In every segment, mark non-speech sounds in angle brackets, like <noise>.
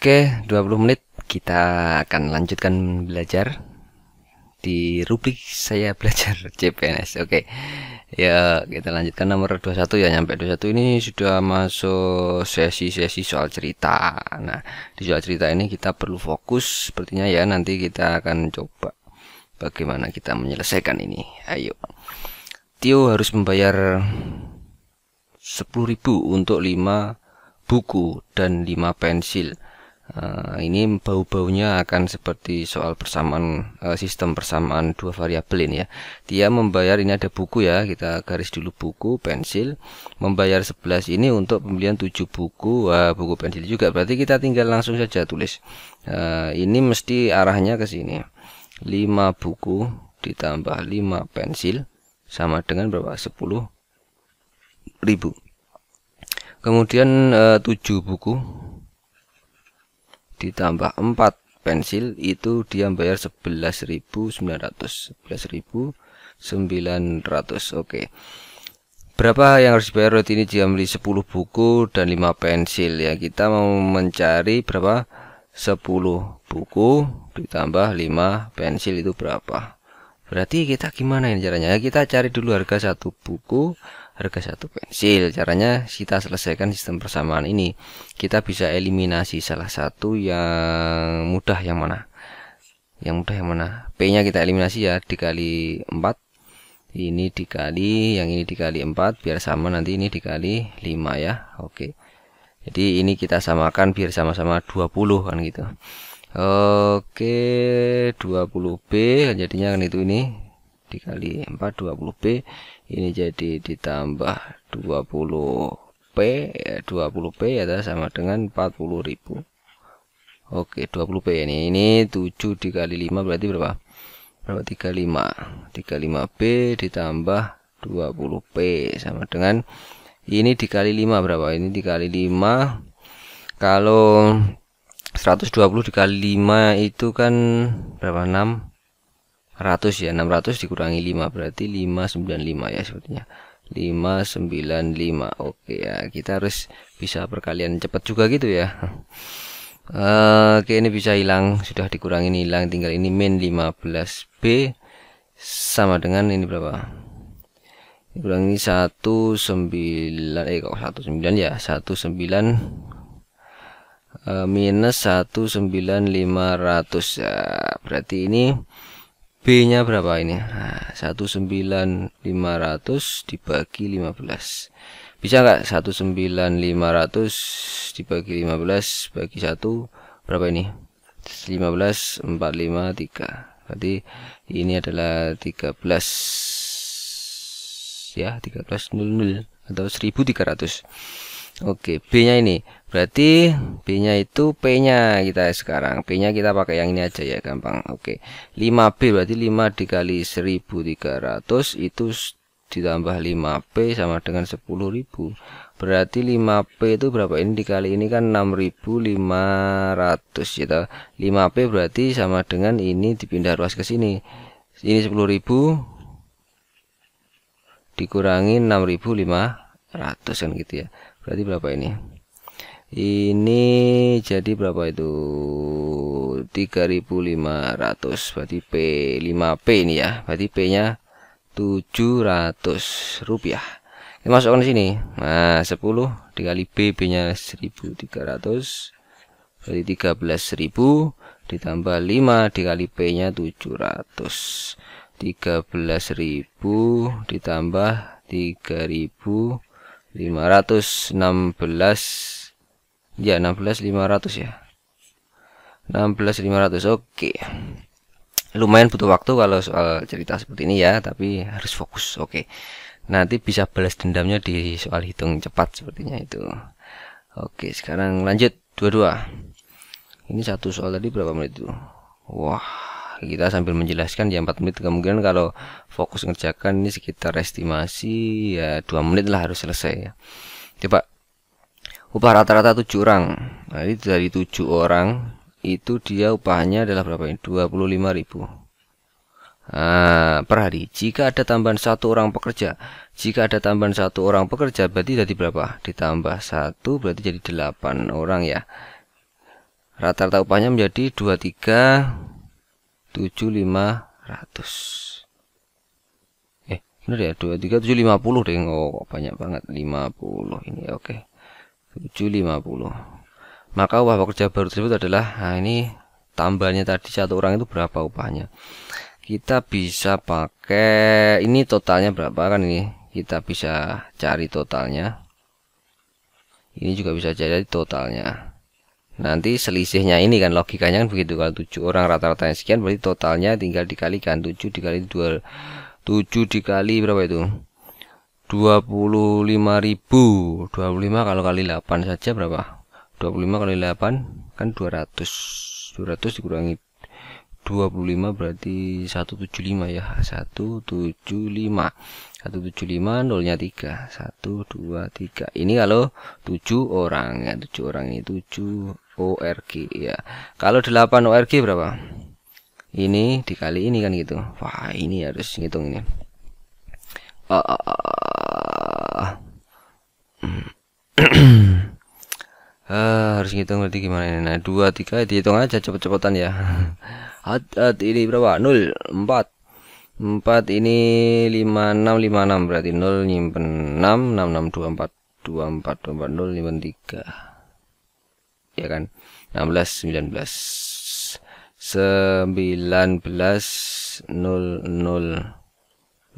Oke, 20 menit kita akan lanjutkan belajar di rubrik saya belajar CPNS. <laughs> Oke. Ya, kita lanjutkan nomor 21 ya. Nyampe 21 ini sudah masuk sesi-sesi soal cerita. Nah, di soal cerita ini kita perlu fokus sepertinya ya. Nanti kita akan coba bagaimana kita menyelesaikan ini. Ayo. Tio harus membayar 10.000 untuk 5 buku dan 5 pensil Eh, ini bau-baunya akan seperti soal persamaan eh, sistem persamaan dua variabel ini ya. Dia membayar ini ada buku ya, kita garis dulu buku pensil. Membayar 11 ini untuk pembelian 7 buku, buku pensil juga. Berarti kita tinggal langsung saja tulis. Eh, ini mesti arahnya ke sini. 5 buku ditambah 5 pensil sama dengan berapa? 10 ribu. Kemudian uh, 7 buku ditambah 4 pensil itu dia bayar 11.900 11.900 oke berapa yang harus dibayar ini dia beli 10 buku dan 5 pensil ya kita mau mencari berapa 10 buku ditambah 5 pensil itu berapa berarti kita gimana ini caranya kita cari dulu harga satu buku harga satu pensil. Caranya kita selesaikan sistem persamaan ini. Kita bisa eliminasi salah satu yang mudah yang mana? Yang mudah yang mana? P-nya kita eliminasi ya, dikali 4. Ini dikali, yang ini dikali 4 biar sama nanti ini dikali 5 ya. Oke. Jadi ini kita samakan biar sama-sama 20 kan gitu. Oke, 20B jadinya kan itu ini dikali 4 20P ini jadi ditambah 20P 20P ya, ya sama dengan 40.000 Oke 20P ini ini 7 dikali 5 berarti berapa berapa 35 35P ditambah 20P sama dengan ini dikali 5 berapa ini dikali 5 kalau 120 dikali 5 itu kan berapa 6 600 ya 600 dikurangi 5 berarti 595 ya sepertinya 595 oke ya kita harus bisa perkalian cepat juga gitu ya oke ini bisa hilang sudah dikurangi hilang tinggal ini min 15B sama dengan ini berapa kurangi 19 eh kok 19 ya 19 eh, minus 19500 ya berarti ini B nya berapa ini nah, 19500 dibagi 15 bisa nggak 19500 dibagi 15 bagi 1 berapa ini 15453. berarti ini adalah 13 ya 1300 atau 1300 Oke, B-nya ini. Berarti B-nya itu P-nya kita sekarang. P-nya kita pakai yang ini aja ya, gampang. Oke. 5B berarti 5 dikali 1300 itu ditambah 5P sama dengan 10.000. Berarti 5P itu berapa? Ini dikali ini kan 6.500 gitu. 5P berarti sama dengan ini dipindah ruas ke sini. Ini 10.000 dikurangi 6.500 kan gitu ya berarti berapa ini ini jadi berapa itu 3500 berarti P 5P ini ya berarti P nya 700 rupiah kita masukkan sini nah 10 dikali B B nya 1300 berarti 13.000 ditambah 5 dikali P nya 700 13.000 ditambah 3000 516 ya 16 500 ya 16 500 oke okay. lumayan butuh waktu kalau soal cerita seperti ini ya tapi harus fokus oke okay. nanti bisa balas dendamnya di soal hitung cepat sepertinya itu oke okay, sekarang lanjut dua-dua ini satu soal tadi berapa menit itu wah kita sambil menjelaskan ya 4 menit kemungkinan kalau fokus ngerjakan ini sekitar estimasi ya 2 menit lah harus selesai ya coba upah rata-rata 7 orang nah, ini dari 7 orang itu dia upahnya adalah berapa ini 25.000 ribu nah, per hari jika ada tambahan satu orang pekerja jika ada tambahan satu orang pekerja berarti jadi berapa ditambah satu berarti jadi 8 orang ya rata-rata upahnya menjadi 23 7500 eh bener ya 23750 deh oh banyak banget 50 ini oke okay. 750 maka upah pekerja baru tersebut adalah nah ini tambahnya tadi satu orang itu berapa upahnya kita bisa pakai ini totalnya berapa kan ini kita bisa cari totalnya ini juga bisa cari totalnya nanti selisihnya ini kan logikanya kan begitu kalau tujuh orang rata rata yang sekian berarti totalnya tinggal dikalikan tujuh dikali dua tujuh dikali berapa itu 25.000 25 kalau kali 8 saja berapa 25 kali 8 kan 200 200 dikurangi 25 berarti 175 ya 175 175 nolnya 3 1 2 3 ini kalau 7 orang ya nah, 7 orang ini 7 ORG ya. Kalau 8 ORG berapa? Ini dikali ini kan gitu. Wah, ini harus ngitung ini. Uh, uh, uh, uh, uh, harus ngitung berarti gimana ini? Nah, 2 3 dihitung aja cepet-cepetan ya. <laughs> hat, hat, ini berapa? 0 4 4 ini 5656 berarti 0 nyimpen 6 6624 24 24 0 nyimpen 3 ya kan 16 19 19 0 0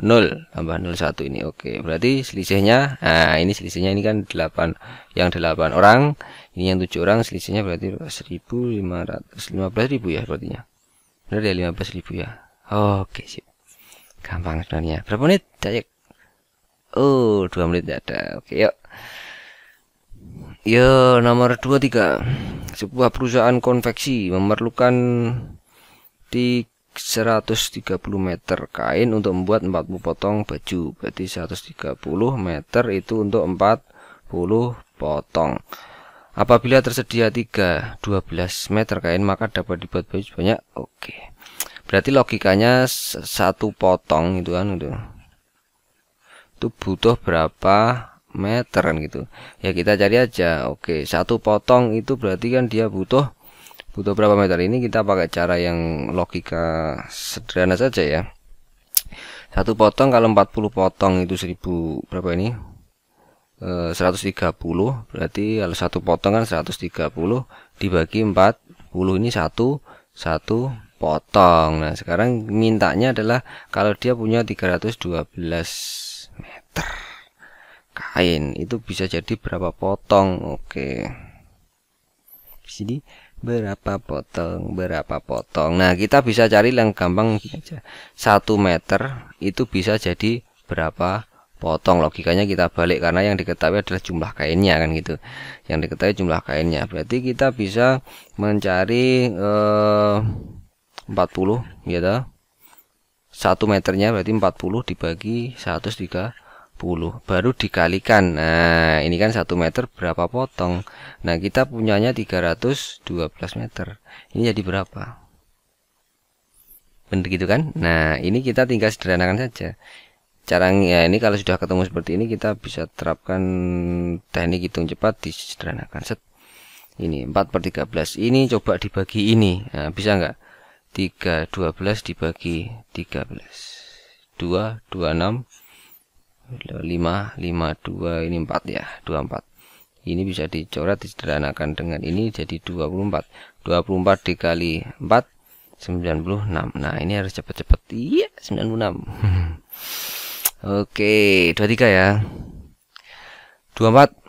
0 tambah 01 ini oke berarti selisihnya nah ini selisihnya ini kan 8 yang 8 orang ini yang 7 orang selisihnya berarti 1500 15.000 ya berartinya benar ya 15.000 ya oke okay, sip gampang sebenarnya berapa menit cek oh 2 menit tidak ada oke yuk Ya, nomor 23. Sebuah perusahaan konveksi memerlukan di 130 meter kain untuk membuat 40 potong baju. Berarti 130 meter itu untuk 40 potong. Apabila tersedia 3 12 meter kain maka dapat dibuat baju banyak oke. Berarti logikanya satu potong itu kan itu. Itu butuh berapa meteran gitu ya kita cari aja oke satu potong itu berarti kan dia butuh butuh berapa meter ini kita pakai cara yang logika sederhana saja ya satu potong kalau 40 potong itu 1000 berapa ini e, eh, 130 berarti kalau satu potong kan 130 dibagi 40 ini satu satu potong nah sekarang mintanya adalah kalau dia punya 312 meter kain itu bisa jadi berapa potong oke di sini berapa potong berapa potong nah kita bisa cari yang gampang aja satu meter itu bisa jadi berapa potong logikanya kita balik karena yang diketahui adalah jumlah kainnya kan gitu yang diketahui jumlah kainnya berarti kita bisa mencari eh, 40 gitu ya satu meternya berarti 40 dibagi 130 10 baru dikalikan nah ini kan 1 meter berapa potong nah kita punyanya 312 meter ini jadi berapa benar gitu kan nah ini kita tinggal sederhanakan saja Cara ya, ini kalau sudah ketemu seperti ini kita bisa terapkan teknik hitung cepat disederhanakan set ini 4 per 13 ini coba dibagi ini nah, bisa enggak 312 dibagi 13 2 26 5 5 2 ini 4 ya 24 ini bisa dicoret disederhanakan dengan ini jadi 24 24 dikali 4 96 nah ini harus cepat-cepat iya 96 <laughs> oke 23 ya 24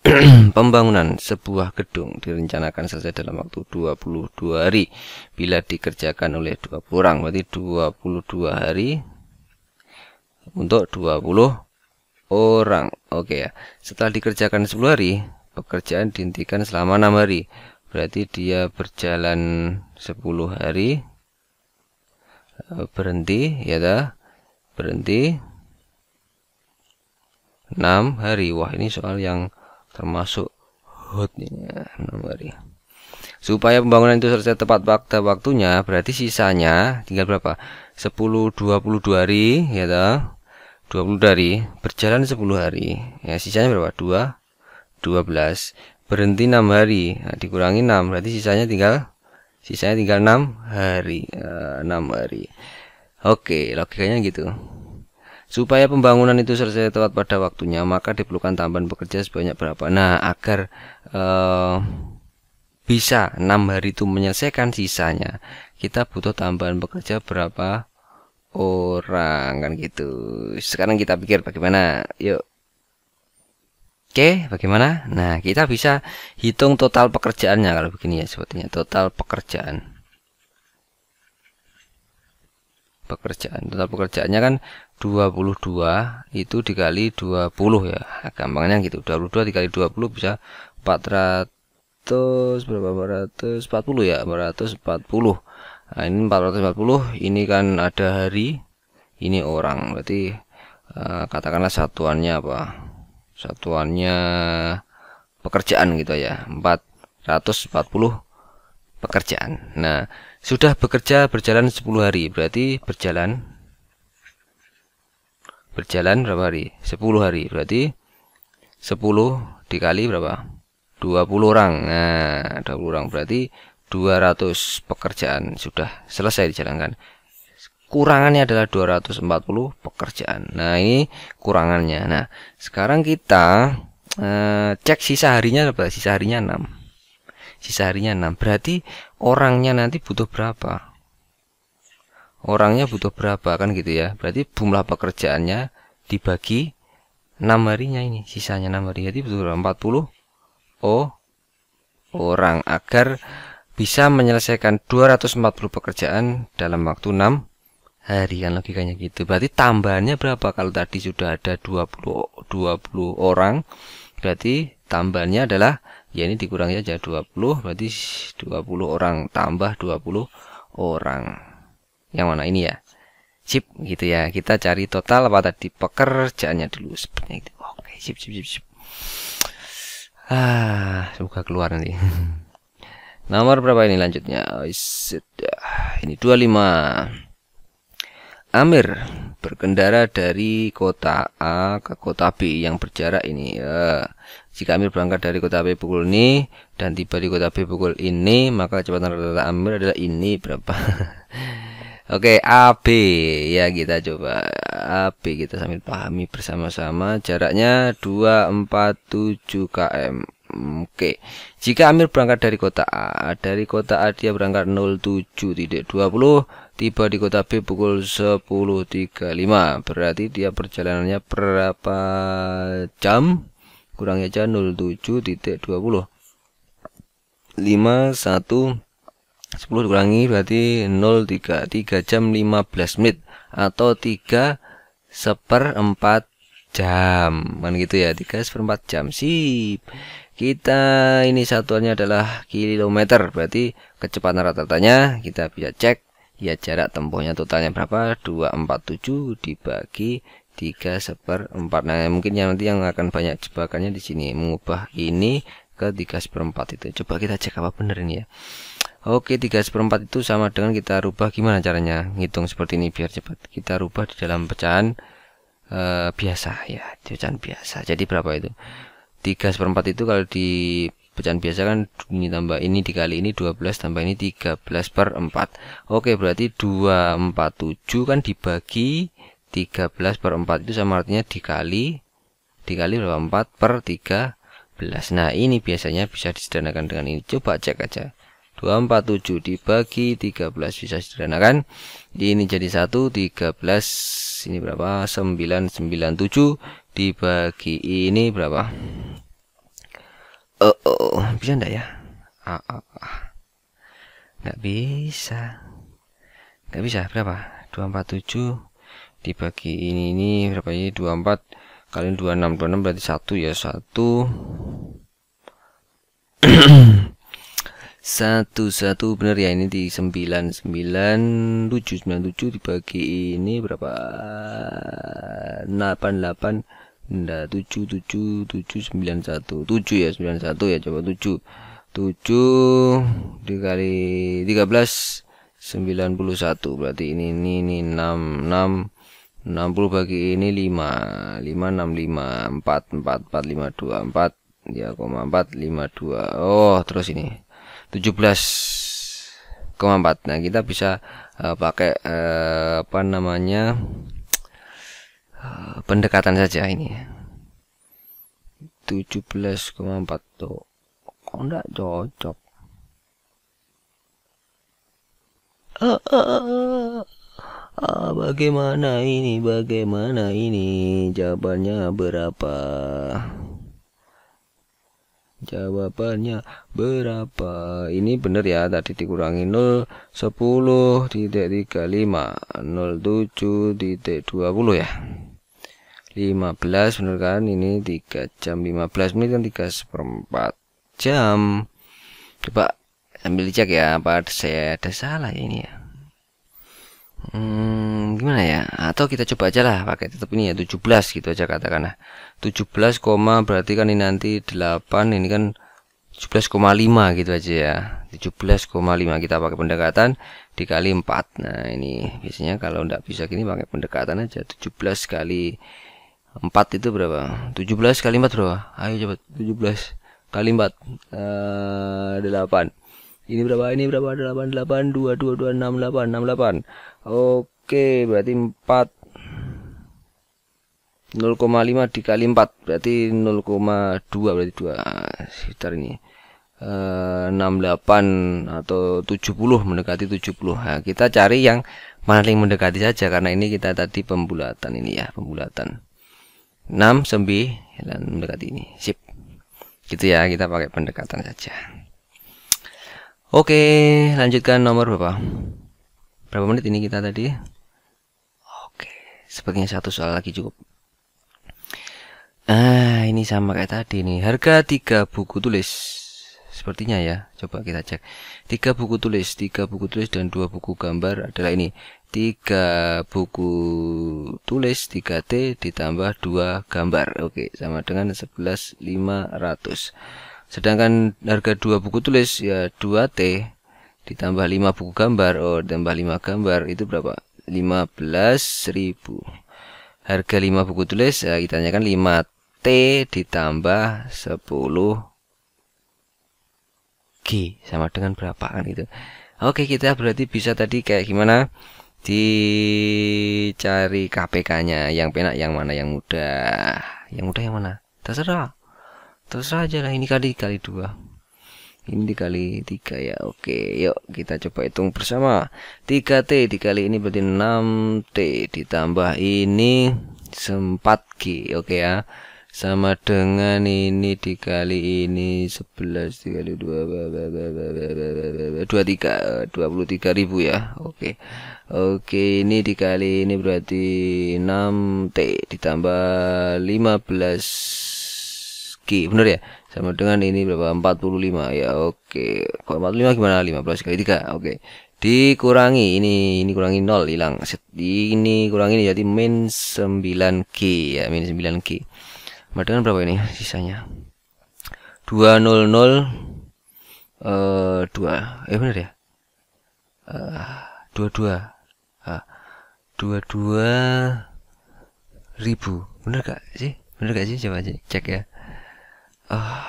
<clears throat> Pembangunan sebuah gedung direncanakan selesai dalam waktu 22 hari bila dikerjakan oleh 20 orang berarti 22 hari untuk 20 orang oke ya setelah dikerjakan 10 hari pekerjaan dihentikan selama 6 hari berarti dia berjalan 10 hari eh, berhenti ya dah berhenti 6 hari wah ini soal yang termasuk hot nih 6 hari supaya pembangunan itu selesai tepat waktu waktunya berarti sisanya tinggal berapa 10 22 hari ya toh 20 hari berjalan 10 hari ya sisanya berapa 2 12 berhenti 6 hari nah, dikurangi 6 berarti sisanya tinggal sisanya tinggal 6 hari uh, ah, 6 hari Oke logikanya gitu supaya pembangunan itu selesai tepat pada waktunya maka diperlukan tambahan pekerja sebanyak berapa nah agar uh, bisa 6 hari itu menyelesaikan sisanya kita butuh tambahan pekerja berapa orang kan gitu. Sekarang kita pikir bagaimana? Yuk. Oke, bagaimana? Nah, kita bisa hitung total pekerjaannya kalau begini ya sepertinya total pekerjaan. Pekerjaan, total pekerjaannya kan 22 itu dikali 20 ya. Gampangnya gitu. 22 dikali 20 bisa 400 berapa 440 ya? 440 nah, ini 440 ini kan ada hari ini orang berarti uh, katakanlah satuannya apa satuannya pekerjaan gitu ya 440 pekerjaan nah sudah bekerja berjalan 10 hari berarti berjalan berjalan berapa hari 10 hari berarti 10 dikali berapa 20 orang nah 20 orang berarti 200 pekerjaan sudah selesai dijalankan kurangannya adalah 240 pekerjaan nah ini kurangannya nah sekarang kita e, cek sisa harinya berapa sisa harinya 6 sisa harinya 6 berarti orangnya nanti butuh berapa orangnya butuh berapa kan gitu ya berarti jumlah pekerjaannya dibagi 6 harinya ini sisanya 6 hari jadi butuh 40 oh orang agar bisa menyelesaikan 240 pekerjaan dalam waktu 6 hari kan logikanya gitu. Berarti tambahannya berapa kalau tadi sudah ada 20 20 orang? Berarti tambahannya adalah ya ini dikurangi aja 20, berarti 20 orang tambah 20 orang. Yang mana ini ya? Sip gitu ya. Kita cari total apa tadi pekerjaannya dulu sepertinya itu. Oke, sip sip sip. sip. Ah, semoga keluar nanti. <laughs> Nomor berapa ini lanjutnya? Oh, ini 25. Amir berkendara dari kota A ke kota B yang berjarak ini. Ya. Jika Amir berangkat dari kota B pukul ini dan tiba di kota B pukul ini, maka kecepatan rata-rata Amir adalah ini berapa? <laughs> Oke, A AB ya kita coba AB kita sambil pahami bersama-sama jaraknya 247 km. Oke. Jika Amir berangkat dari kota A, dari kota A dia berangkat 07.20, tiba di kota B pukul 10.35. Berarti dia perjalanannya berapa jam? Kurangnya aja 07.20. 51 10 kurangi berarti 03.3 3 jam 15 menit atau 3 seperempat jam kan gitu ya 3 seperempat jam sih kita ini satuannya adalah kilometer berarti kecepatan rata-ratanya kita bisa cek ya jarak tempuhnya totalnya berapa 247 dibagi 3 seper 4 nah mungkin yang nanti yang akan banyak jebakannya di sini mengubah ini ke 3 4 itu coba kita cek apa benar ini ya oke 3 4 itu sama dengan kita rubah gimana caranya ngitung seperti ini biar cepat kita rubah di dalam pecahan uh, biasa ya pecahan biasa jadi berapa itu 3 seperempat itu kalau di pecahan biasa kan ini tambah ini dikali ini 12 tambah ini 13 per 4 Oke berarti 247 kan dibagi 13 per 4 itu sama artinya dikali dikali 4 per 13 Nah ini biasanya bisa disederhanakan dengan ini coba cek aja 247 dibagi 13 bisa disederhanakan ini jadi 1 13 ini berapa 997 dibagi ini berapa oh, oh, oh. bisa enggak ya ah, ah, ah. Enggak bisa Enggak bisa berapa 247 dibagi ini ini berapa ini 24 kali 26 26 berarti satu ya satu <clears throat> satu satu benar ya ini di sembilan sembilan tujuh dibagi ini berapa 88 nah, Nda 7 7 sembilan satu 7 ya sembilan satu ya coba 7 7 dikali tiga belas sembilan puluh satu berarti ini ini, ini enam enam puluh bagi ini lima lima enam lima empat empat empat lima dua empat ya koma empat lima dua oh terus ini tujuh belas koma empat nah kita bisa eh, pakai eh, apa namanya pendekatan saja ini 17,4 tuh kok enggak cocok ah, ah, ah, ah, bagaimana ini bagaimana ini jawabannya berapa jawabannya berapa ini benar ya tadi dikurangi 0 10 titik 35 07 titik 20 ya 15 bener kan ini 3 jam 15 menit kan 3 seperempat jam coba ambil cek ya apa saya ada salah ini ya hmm, gimana ya atau kita coba aja lah pakai tetap ini ya 17 gitu aja katakanlah 17, berarti kan ini nanti 8 ini kan 17,5 gitu aja ya 17,5 kita pakai pendekatan dikali 4 nah ini biasanya kalau tidak bisa gini pakai pendekatan aja 17 kali 4 itu berapa? 17 kali 4 berapa? Ayo coba 17 kali 4 uh, 8 Ini berapa? Ini berapa? 8 8 2 2 2 6 8 6 8 Oke berarti 4 0,5 dikali 4 berarti 0,2 berarti 2 sekitar ini uh, eh, 68 atau 70 mendekati 70 nah, kita cari yang paling mendekati saja karena ini kita tadi pembulatan ini ya pembulatan 6 sembi dan mendekati ini sip gitu ya kita pakai pendekatan saja oke lanjutkan nomor berapa berapa menit ini kita tadi oke sepertinya satu soal lagi cukup ah ini sama kayak tadi nih harga tiga buku tulis sepertinya ya coba kita cek tiga buku tulis tiga buku tulis dan dua buku gambar adalah ini 3 buku tulis 3T ditambah 2 gambar Oke sama dengan 11500 Sedangkan harga 2 buku tulis ya 2T ditambah 5 buku gambar Oh ditambah 5 gambar itu berapa 15.000 Harga 5 buku tulis ya kita tanyakan 5T ditambah 10 G sama dengan berapaan itu Oke kita berarti bisa tadi kayak gimana dicari KPK-nya yang penak yang mana yang mudah yang mudah yang mana terserah terserah aja lah ini kali kali dua ini dikali tiga ya oke yuk kita coba hitung bersama 3T dikali ini berarti 6T ditambah ini 4G oke ya sama dengan ini dikali ini 11 dikali 2 23 23 ribu ya oke okay. oke okay, ini dikali ini berarti 6T ditambah 15 G bener ya sama dengan ini berapa 45 ya oke okay. 45 gimana 15 kali 3 oke okay. dikurangi ini ini kurangi 0 hilang ini kurangi ini jadi min 9G ya min 9G berarti kan berapa ini sisanya 200 eh uh, 2 eh benar ya eh, dua dua ah, dua dua ribu bener gak sih bener gak sih coba aja cek ya uh,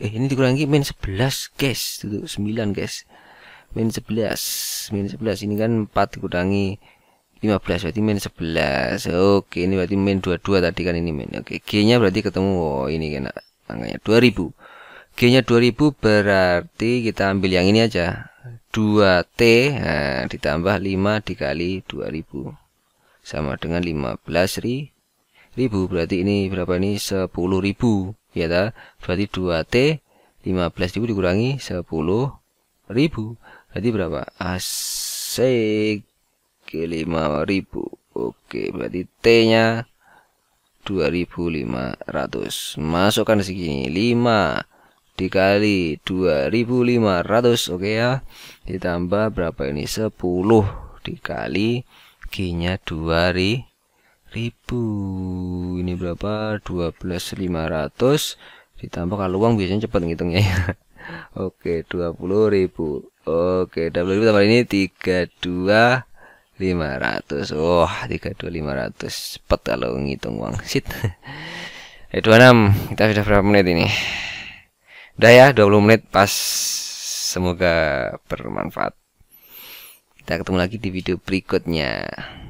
eh ini dikurangi min 11 guys tuh 9 guys min 11 min 11 ini kan 4 dikurangi 15 berarti min 11 oke ini berarti min 22 tadi kan ini min oke G nya berarti ketemu oh, ini kena angkanya 2000 G nya 2000 berarti kita ambil yang ini aja 2T nah, ditambah 5 dikali 2000 sama dengan 15 ri, ribu berarti ini berapa ini 10.000 ya ta? berarti 2T 15.000 dikurangi 10.000 berarti berapa asik Oke 5000 Oke berarti T nya 2500 masukkan segini 5 dikali 2500 oke ya ditambah berapa ini 10 dikali G nya 2000 ini berapa 12500 ditambah kalau uang biasanya cepat ngitungnya ya <laughs> oke 20000 oke 20000 tambah ini 32 500 Wah oh, 32 500 Cepat kalau ngitung uang Sit Dari 26 Kita sudah berapa menit ini Udah ya 20 menit pas Semoga bermanfaat Kita ketemu lagi di video berikutnya